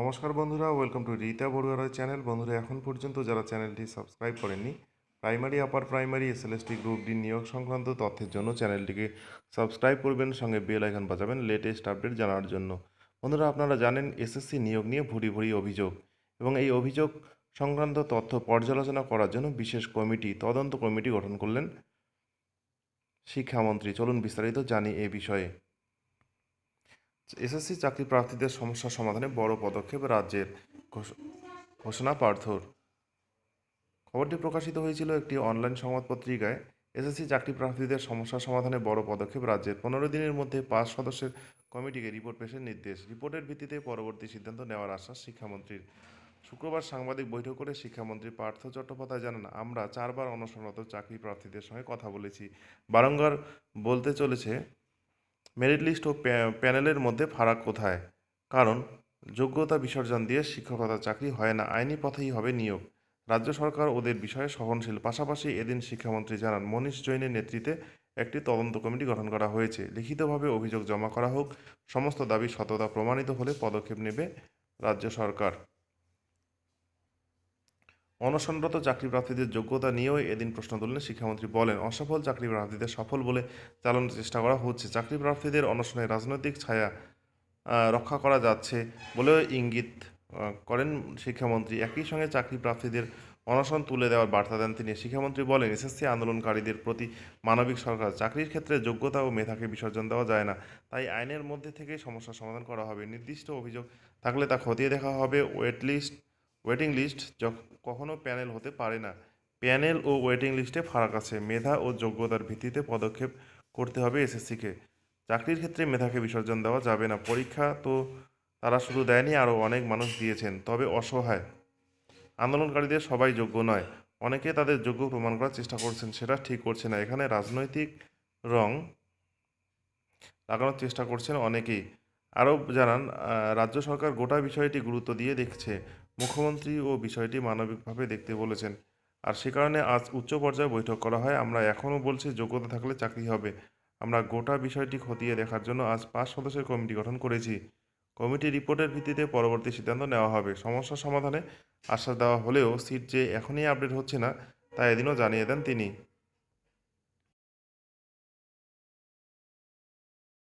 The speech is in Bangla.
নমস্কার বন্ধুরা ওয়েলকাম টু রীতা বড়ুয়ার চ্যানেল বন্ধুরা এখন পর্যন্ত যারা চ্যানেলটি সাবস্ক্রাইব করেননি primary upper primary ST group D নিয়োগ সংক্রান্ত তথ্যের জন্য চ্যানেলটিকে সাবস্ক্রাইব করবেন সঙ্গে বেল আইকন বাজাবেন লেটেস্ট আপডেট জানার জন্য বন্ধুরা আপনারা জানেন এসএসসি নিয়োগ নিয়ে ভুরি ভুরি অভিযোগ এবং এই অভিযোগ সংক্রান্ত তথ্য পর্যালোচনা করার জন্য বিশেষ কমিটি তদন্ত কমিটি গঠন করলেন শিক্ষামন্ত্রী চলুন বিস্তারিত জানি এ বিষয়ে এসএসসি চাকরি প্রার্থীদের সমস্যা সমাধানে বড় পদক্ষেপ রাজ্যের ঘোষণা পার্থর খবরটি প্রকাশিত হয়েছিল একটি অনলাইন সংবাদপত্রিকায় এসএসসি চাকরি প্রার্থীদের সমস্যা সমাধানে বড় পদক্ষেপ রাজ্যের পনেরো দিনের মধ্যে পাঁচ সদস্যের কমিটিকে রিপোর্ট পেশের নির্দেশ রিপোর্টের ভিত্তিতে পরবর্তী সিদ্ধান্ত নেওয়ার আশ্বাস শিক্ষামন্ত্রীর শুক্রবার সাংবাদিক বৈঠক করে শিক্ষামন্ত্রী পার্থ চট্টোপাধ্যায় জানান আমরা চারবার অনশনরত চাকরি প্রার্থীদের সঙ্গে কথা বলেছি বারংবার বলতে চলেছে মেরিট লিস্ট ও প্যানেলের মধ্যে ফারাক কোথায় কারণ যোগ্যতা বিসর্জন দিয়ে শিক্ষকতা চাকরি হয় না আইনি পথেই হবে নিয়োগ রাজ্য সরকার ওদের বিষয়ে সহনশীল পাশাপাশি এদিন শিক্ষামন্ত্রী জানান মনীষ জৈনের নেতৃত্বে একটি তদন্ত কমিটি গঠন করা হয়েছে লিখিতভাবে অভিযোগ জমা করা হোক সমস্ত দাবি সততা প্রমাণিত হলে পদক্ষেপ নেবে রাজ্য সরকার অনশনরত চাকরি প্রার্থীদের যোগ্যতা নিয়েও এদিন প্রশ্ন তুললেন শিক্ষামন্ত্রী বলেন অসফল চাকরি প্রার্থীদের সফল বলে চালানোর চেষ্টা করা হচ্ছে চাকরি প্রার্থীদের অনশনে রাজনৈতিক ছায়া রক্ষা করা যাচ্ছে বলেও ইঙ্গিত করেন শিক্ষামন্ত্রী একই সঙ্গে চাকরি প্রার্থীদের অনশন তুলে দেওয়ার বার্তা দেন তিনি শিক্ষামন্ত্রী বলেন এসএসসি আন্দোলনকারীদের প্রতি মানবিক সরকার চাকরির ক্ষেত্রে যোগ্যতা ও মেধাকে বিসর্জন দেওয়া যায় না তাই আইনের মধ্যে থেকে সমস্যা সমাধান করা হবে নির্দিষ্ট অভিযোগ থাকলে তা খতিয়ে দেখা হবে ওয়েটলিস্ট ওয়েটিং লিস্ট কখনও প্যানেল হতে পারে না প্যানেল ও ওয়েটিং লিস্টে ফারাক আছে মেধা ও যোগ্যতার ভিত্তিতে পদক্ষেপ করতে হবে এসএসসিকে চাকরির ক্ষেত্রে মেধাকে বিসর্জন দেওয়া যাবে না পরীক্ষা তো তারা শুধু দেয়নি আরও অনেক মানুষ দিয়েছেন তবে অসহায় আন্দোলনকারীদের সবাই যোগ্য নয় অনেকে তাদের যোগ্য প্রমাণ করার চেষ্টা করছেন সেটা ঠিক করছে না এখানে রাজনৈতিক রং লাগানোর চেষ্টা করছেন অনেকেই আরও জানান রাজ্য সরকার গোটা বিষয়টি গুরুত্ব দিয়ে দেখছে মুখ্যমন্ত্রী ও বিষয়টি মানবিকভাবে দেখতে বলেছেন আর সে কারণে আজ উচ্চ পর্যায়ে বৈঠক করা হয় আমরা এখনও বলছি যোগ্যতা থাকলে চাকরি হবে আমরা গোটা বিষয়টি খতিয়ে দেখার জন্য আজ পাঁচ সদস্যের কমিটি গঠন করেছি কমিটি রিপোর্টের ভিত্তিতে পরবর্তী সিদ্ধান্ত নেওয়া হবে সমস্যা সমাধানে আশ্বাস দেওয়া হলেও সিট যে এখনই আপডেট হচ্ছে না তা এদিনও জানিয়ে দেন তিনি